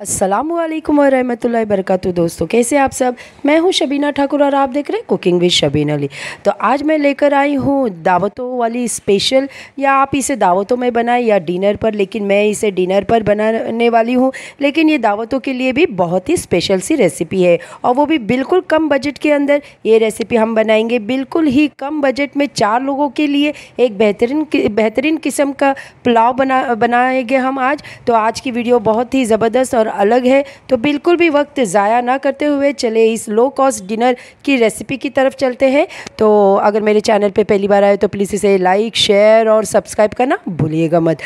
असलम वरहमल वरक दोस्तों कैसे आप सब मैं हूँ शबीना ठाकुर और आप देख रहे हैं कुकिंग विद शबीन अली तो आज मैं लेकर आई हूँ दावतों वाली स्पेशल या आप इसे दावतों में बनाएं या डिनर पर लेकिन मैं इसे डिनर पर बनाने वाली हूँ लेकिन ये दावतों के लिए भी बहुत ही स्पेशल सी रेसिपी है और वो भी बिल्कुल कम बजट के अंदर ये रेसिपी हम बनाएंगे बिल्कुल ही कम बजट में चार लोगों के लिए एक बेहतरीन बेहतरीन किस्म का पुलाव बना बनाएंगे हम आज तो आज की वीडियो बहुत ही ज़बरदस्त और और अलग है तो बिल्कुल भी वक्त ज़ाया ना करते हुए चले इस लो कॉस्ट डिनर की रेसिपी की तरफ चलते हैं तो अगर मेरे चैनल पर पहली बार आए तो प्लीज़ इसे लाइक शेयर और सब्सक्राइब करना भूलिएगा मत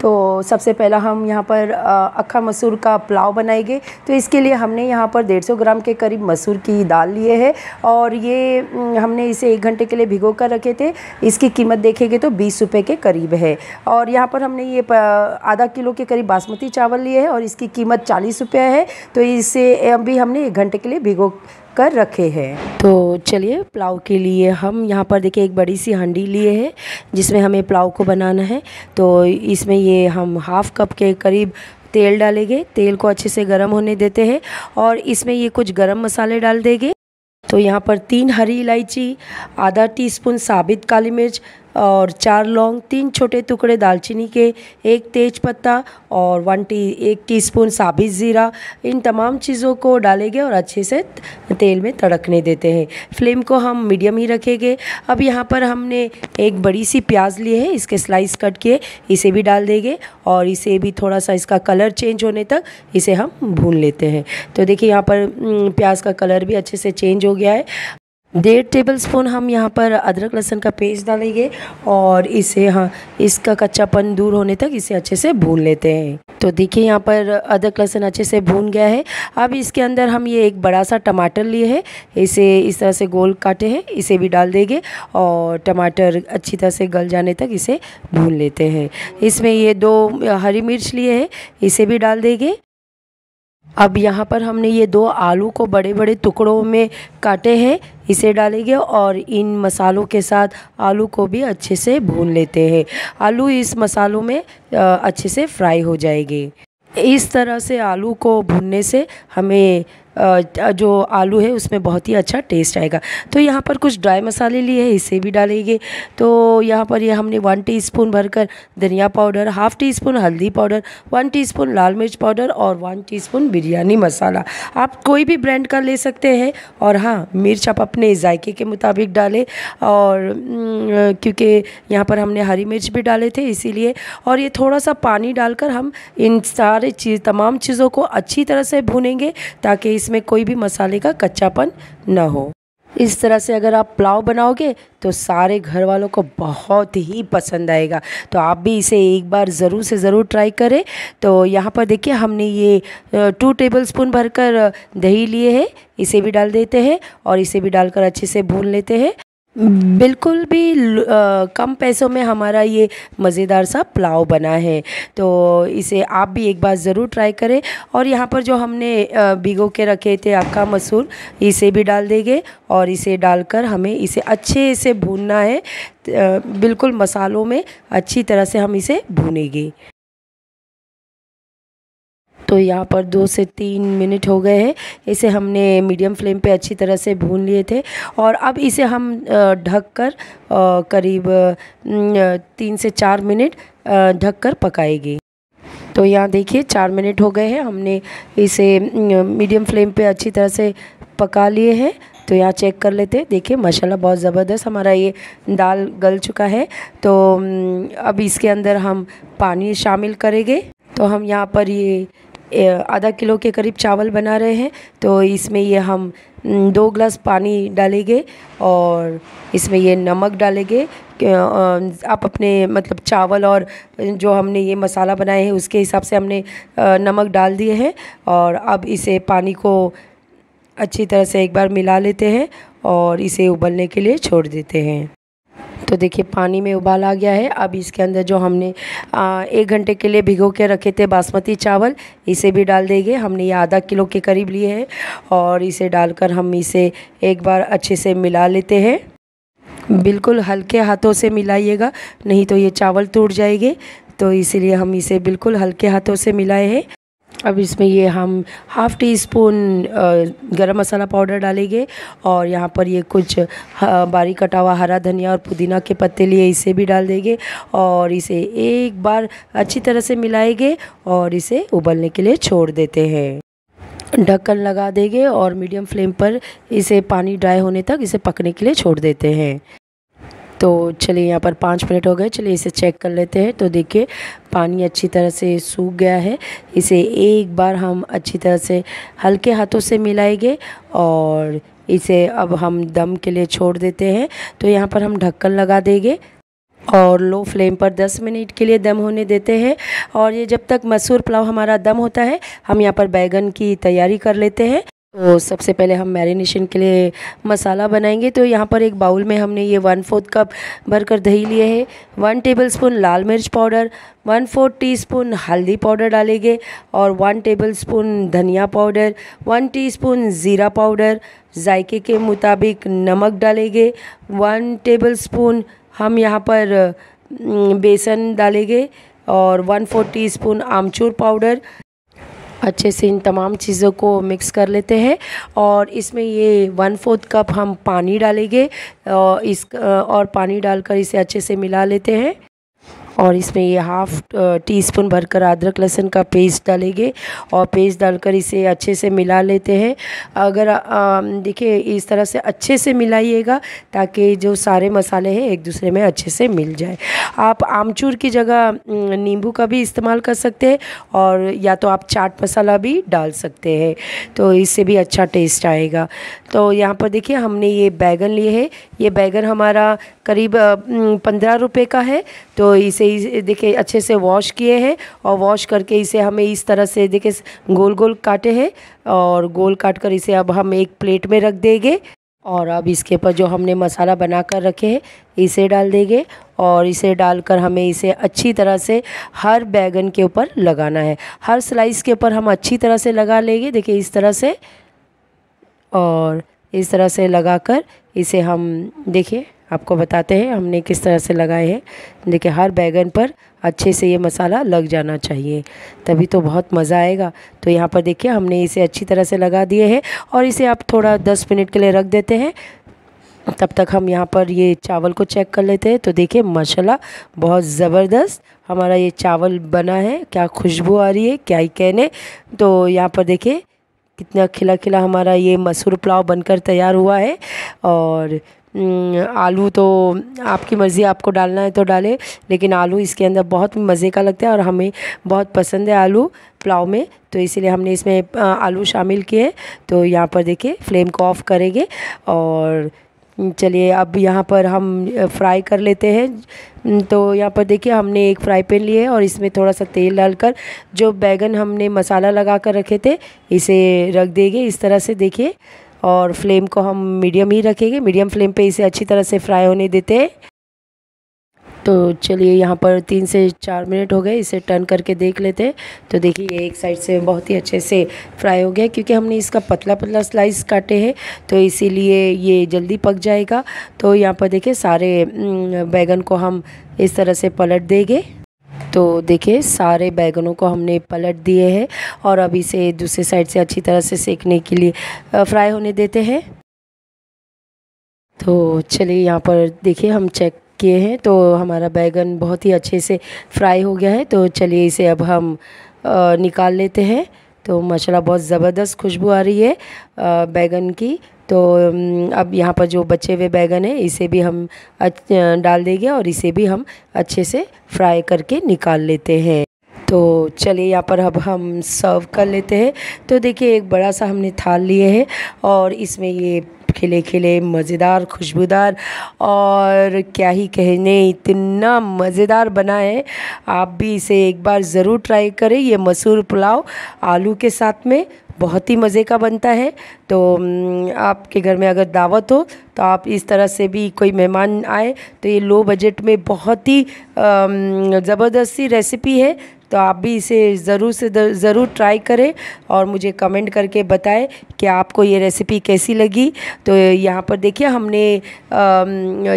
तो सबसे पहला हम यहाँ पर अक्खा मसूर का पुलाव बनाएंगे तो इसके लिए हमने यहाँ पर डेढ़ सौ ग्राम के करीब मसूर की दाल लिए है और ये हमने इसे एक घंटे के लिए भिगो कर रखे थे इसकी कीमत देखेंगे तो बीस रुपये के करीब है और यहाँ पर हमने ये आधा किलो के करीब बासमती चावल लिए है और इसकी कीमत चालीस रुपये है तो इसे भी हमने एक घंटे के लिए भिगो कर रखे हैं तो चलिए पुलाव के लिए हम यहाँ पर देखिए एक बड़ी सी हंडी लिए है जिसमें हमें पुलाव को बनाना है तो इसमें ये हम हाफ़ कप के करीब तेल डालेंगे तेल को अच्छे से गर्म होने देते हैं और इसमें ये कुछ गर्म मसाले डाल देंगे तो यहाँ पर तीन हरी इलायची आधा टीस्पून साबित काली मिर्च और चार लौंग तीन छोटे टुकड़े दालचीनी के एक तेज पत्ता और वन टी एक टी स्पून साबित ज़ीरा इन तमाम चीज़ों को डालेंगे और अच्छे से तेल में तड़कने देते हैं फ्लेम को हम मीडियम ही रखेंगे अब यहाँ पर हमने एक बड़ी सी प्याज ली है इसके स्लाइस कट के इसे भी डाल देंगे और इसे भी थोड़ा सा इसका कलर चेंज होने तक इसे हम भून लेते हैं तो देखिए यहाँ पर प्याज का कलर भी अच्छे से चेंज हो गया है डेढ़ टेबल स्पून हम यहाँ पर अदरक लहसुन का पेस्ट डालेंगे और इसे हाँ इसका कच्चापन दूर होने तक इसे अच्छे से भून लेते हैं तो देखिए यहाँ पर अदरक लहसुन अच्छे से भून गया है अब इसके अंदर हम ये एक बड़ा सा टमाटर लिए हैं इसे इस तरह से गोल काटे हैं इसे भी डाल देंगे और टमाटर अच्छी तरह से गल जाने तक इसे भून लेते हैं इसमें ये दो हरी मिर्च लिए है इसे भी डाल देंगे अब यहाँ पर हमने ये दो आलू को बड़े बड़े टुकड़ों में काटे हैं इसे डालेंगे और इन मसालों के साथ आलू को भी अच्छे से भून लेते हैं आलू इस मसालों में अच्छे से फ्राई हो जाएंगे इस तरह से आलू को भूनने से हमें जो आलू है उसमें बहुत ही अच्छा टेस्ट आएगा तो यहाँ पर कुछ ड्राई मसाले लिए हैं इसे भी डालेंगे तो यहाँ पर ये हमने वन टीस्पून भरकर धनिया पाउडर हाफ़ टी स्पून हल्दी पाउडर वन टीस्पून लाल मिर्च पाउडर और वन टीस्पून बिरयानी मसाला आप कोई भी ब्रांड का ले सकते हैं और हाँ मिर्च आप अपने जायके के मुताबिक डालें और क्योंकि यहाँ पर हमने हरी मिर्च भी डाले थे इसी और ये थोड़ा सा पानी डालकर हम इन सारे चीज़ तमाम चीज़ों को अच्छी तरह से भुनेंगे ताकि इसमें कोई भी मसाले का कच्चापन ना हो इस तरह से अगर आप पुलाव बनाओगे तो सारे घर वालों को बहुत ही पसंद आएगा तो आप भी इसे एक बार ज़रूर से ज़रूर ट्राई करें तो यहाँ पर देखिए हमने ये टू टेबल स्पून भरकर दही लिए है इसे भी डाल देते हैं और इसे भी डालकर अच्छे से भून लेते हैं बिल्कुल भी आ, कम पैसों में हमारा ये मज़ेदार सा पुलाव बना है तो इसे आप भी एक बार ज़रूर ट्राई करें और यहाँ पर जो हमने भिगो के रखे थे आपका मसूर इसे भी डाल देंगे और इसे डालकर हमें इसे अच्छे से भूनना है बिल्कुल मसालों में अच्छी तरह से हम इसे भूनेंगे तो यहाँ पर दो से तीन मिनट हो गए हैं इसे हमने मीडियम फ्लेम पे अच्छी तरह से भून लिए थे और अब इसे हम ढक कर करीब तीन से चार मिनट ढक कर पकाएगी तो यहाँ देखिए चार मिनट हो गए हैं हमने इसे मीडियम फ्लेम पे अच्छी तरह से पका लिए हैं तो यहाँ चेक कर लेते हैं देखिए माशाल्लाह बहुत ज़बरदस्त हमारा ये दाल गल चुका है तो अब इसके अंदर हम पानी शामिल करेंगे तो हम यहाँ पर ये आधा किलो के करीब चावल बना रहे हैं तो इसमें ये हम दो ग्लास पानी डालेंगे और इसमें ये नमक डालेंगे आप अपने मतलब चावल और जो हमने ये मसाला बनाए हैं उसके हिसाब से हमने नमक डाल दिए हैं और अब इसे पानी को अच्छी तरह से एक बार मिला लेते हैं और इसे उबलने के लिए छोड़ देते हैं तो देखिए पानी में उबाल आ गया है अब इसके अंदर जो हमने आ, एक घंटे के लिए भिगो के रखे थे बासमती चावल इसे भी डाल देंगे हमने ये आधा किलो के करीब लिए हैं और इसे डालकर हम इसे एक बार अच्छे से मिला लेते हैं बिल्कुल हल्के हाथों से मिलाइएगा नहीं तो ये चावल टूट जाएंगे तो इसीलिए हम इसे बिल्कुल हल्के हाथों से मिलाए हैं अब इसमें ये हम हाफ़ टी स्पून गरम मसाला पाउडर डालेंगे और यहाँ पर ये कुछ बारीक कटा हुआ हरा धनिया और पुदीना के पत्ते लिए इसे भी डाल देंगे और इसे एक बार अच्छी तरह से मिलाएंगे और इसे उबलने के लिए छोड़ देते हैं ढक्कन लगा देंगे और मीडियम फ्लेम पर इसे पानी ड्राई होने तक इसे पकने के लिए छोड़ देते हैं तो चलिए यहाँ पर पाँच मिनट हो गए चलिए इसे चेक कर लेते हैं तो देखिए पानी अच्छी तरह से सूख गया है इसे एक बार हम अच्छी तरह से हल्के हाथों से मिलाएंगे और इसे अब हम दम के लिए छोड़ देते हैं तो यहाँ पर हम ढक्कन लगा देंगे और लो फ्लेम पर 10 मिनट के लिए दम होने देते हैं और ये जब तक मसूर पुलाव हमारा दम होता है हम यहाँ पर बैगन की तैयारी कर लेते हैं तो सबसे पहले हम मैरिनेशन के लिए मसाला बनाएंगे तो यहाँ पर एक बाउल में हमने ये वन फोर्थ कप भरकर दही लिए है वन टेबल स्पून लाल मिर्च पाउडर वन फोर्थ टीस्पून हल्दी पाउडर डालेंगे और वन टेबल स्पून धनिया पाउडर वन टीस्पून ज़ीरा पाउडर जायके के मुताबिक नमक डालेंगे वन टेबल स्पून हम यहाँ पर बेसन डालेंगे और वन फोर्थ टी स्पून आमचूर पाउडर अच्छे से इन तमाम चीज़ों को मिक्स कर लेते हैं और इसमें ये वन फोर्थ कप हम पानी डालेंगे और इस और पानी डालकर इसे अच्छे से मिला लेते हैं और इसमें ये हाफ टी स्पून भरकर अदरक लहसुन का पेस्ट डालेंगे और पेस्ट डालकर इसे अच्छे से मिला लेते हैं अगर देखिए इस तरह से अच्छे से मिलाइएगा ताकि जो सारे मसाले हैं एक दूसरे में अच्छे से मिल जाए आप आमचूर की जगह नींबू का भी इस्तेमाल कर सकते हैं और या तो आप चाट मसाला भी डाल सकते हैं तो इससे भी अच्छा टेस्ट आएगा तो यहाँ पर देखिए हमने ये बैगन लिए है ये बैगन हमारा करीब पंद्रह रुपये का है तो इसे इस देखिए अच्छे से वॉश किए हैं और वॉश करके इसे हमें इस तरह से देखिए गोल गोल काटे हैं और गोल काट कर इसे अब हम एक प्लेट में रख देंगे और अब इसके ऊपर जो हमने मसाला बना कर रखे हैं इसे डाल देंगे और इसे डालकर हमें इसे अच्छी तरह से हर बैगन के ऊपर लगाना है हर स्लाइस के ऊपर हम अच्छी तरह से लगा लेंगे देखिए इस तरह से और इस तरह से लगाकर इसे हम देखिए आपको बताते हैं हमने किस तरह से लगाए हैं देखिए हर बैगन पर अच्छे से ये मसाला लग जाना चाहिए तभी तो बहुत मज़ा आएगा तो यहाँ पर देखिए हमने इसे अच्छी तरह से लगा दिए हैं और इसे आप थोड़ा दस मिनट के लिए रख देते हैं तब तक हम यहाँ पर ये चावल को चेक कर लेते हैं तो देखिए मसाला बहुत ज़बरदस्त हमारा ये चावल बना है क्या खुशबू आ रही है क्या ही कहने तो यहाँ पर देखिए कितना खिला खिला हमारा ये मसूर पुलाव बनकर तैयार हुआ है और हम्म, आलू तो आपकी मर्ज़ी आपको डालना है तो डालें लेकिन आलू इसके अंदर बहुत मज़े का लगता है और हमें बहुत पसंद है आलू पुलाव में तो इसीलिए हमने इसमें आलू शामिल किए तो यहाँ पर देखिए फ्लेम को ऑफ़ करेंगे और चलिए अब यहाँ पर हम फ्राई कर लेते हैं हम्म, तो यहाँ पर देखिए हमने एक फ्राई पैन लिए और इसमें थोड़ा सा तेल डालकर जो बैगन हमने मसाला लगा कर रखे थे इसे रख देंगे इस तरह से देखिए और फ्लेम को हम मीडियम ही रखेंगे मीडियम फ्लेम पे इसे अच्छी तरह से फ्राई होने देते हैं तो चलिए यहाँ पर तीन से चार मिनट हो गए इसे टर्न करके देख लेते हैं तो देखिए ये एक साइड से बहुत ही अच्छे से फ्राई हो गया क्योंकि हमने इसका पतला पतला स्लाइस काटे हैं तो इसीलिए ये जल्दी पक जाएगा तो यहाँ पर देखिए सारे बैगन को हम इस तरह से पलट देंगे तो देखिए सारे बैगनों को हमने पलट दिए हैं और अब इसे दूसरे साइड से अच्छी तरह से सेकने के लिए फ्राई होने देते हैं तो चलिए यहाँ पर देखिए हम चेक किए हैं तो हमारा बैगन बहुत ही अच्छे से फ्राई हो गया है तो चलिए इसे अब हम निकाल लेते हैं तो माशाल्लाह बहुत ज़बरदस्त खुशबू आ रही है बैगन की तो अब यहाँ पर जो बचे हुए बैगन है इसे भी हम डाल देंगे और इसे भी हम अच्छे से फ्राई करके निकाल लेते हैं तो चलिए यहाँ पर अब हम सर्व कर लेते हैं तो देखिए एक बड़ा सा हमने थाल लिए है और इसमें ये खिले खिले मज़ेदार खुशबूदार और क्या ही कहने इतना मज़ेदार बना है आप भी इसे एक बार ज़रूर ट्राई करें ये मसूर पुलाव आलू के साथ में बहुत ही मज़े का बनता है तो आपके घर में अगर दावत हो तो आप इस तरह से भी कोई मेहमान आए तो ये लो बजट में बहुत ही ज़बरदस्त सी रेसिपी है तो आप भी इसे ज़रूर से ज़रूर ट्राई करें और मुझे कमेंट करके बताएं कि आपको ये रेसिपी कैसी लगी तो यहाँ पर देखिए हमने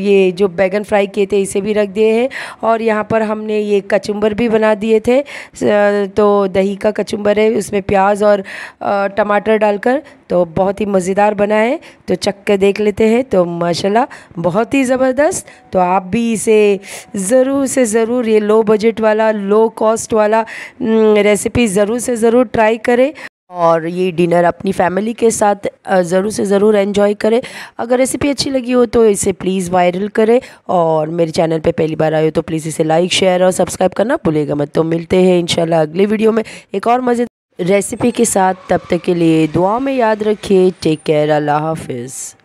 ये जो बैगन फ्राई किए थे इसे भी रख दिए हैं और यहाँ पर हमने ये कचुम्बर भी बना दिए थे तो दही का कचुम्बर है उसमें प्याज और टमाटर डालकर तो बहुत ही मज़ेदार बना है तो चख के देख लेते हैं तो माशाल्लाह बहुत ही ज़बरदस्त तो आप भी इसे ज़रूर से ज़रूर ये लो बजट वाला लो कॉस्ट वाला रेसिपी हम्म, ज़रूर से ज़रूर ट्राई करें और ये डिनर अपनी फैमिली के साथ ज़रूर से ज़रूर एंजॉय करें अगर रेसिपी अच्छी लगी हो तो इसे प्लीज़ वायरल करें और मेरे चैनल पे पहली बार आए हो तो प्लीज़ इसे लाइक शेयर और सब्सक्राइब करना भूलेगा मत तो मिलते हैं इंशाल्लाह अगले वीडियो में एक और मज़े रेसिपी के साथ तब तक के लिए दुआ में याद रखिए टेक केयर अल्लाह हाफिज़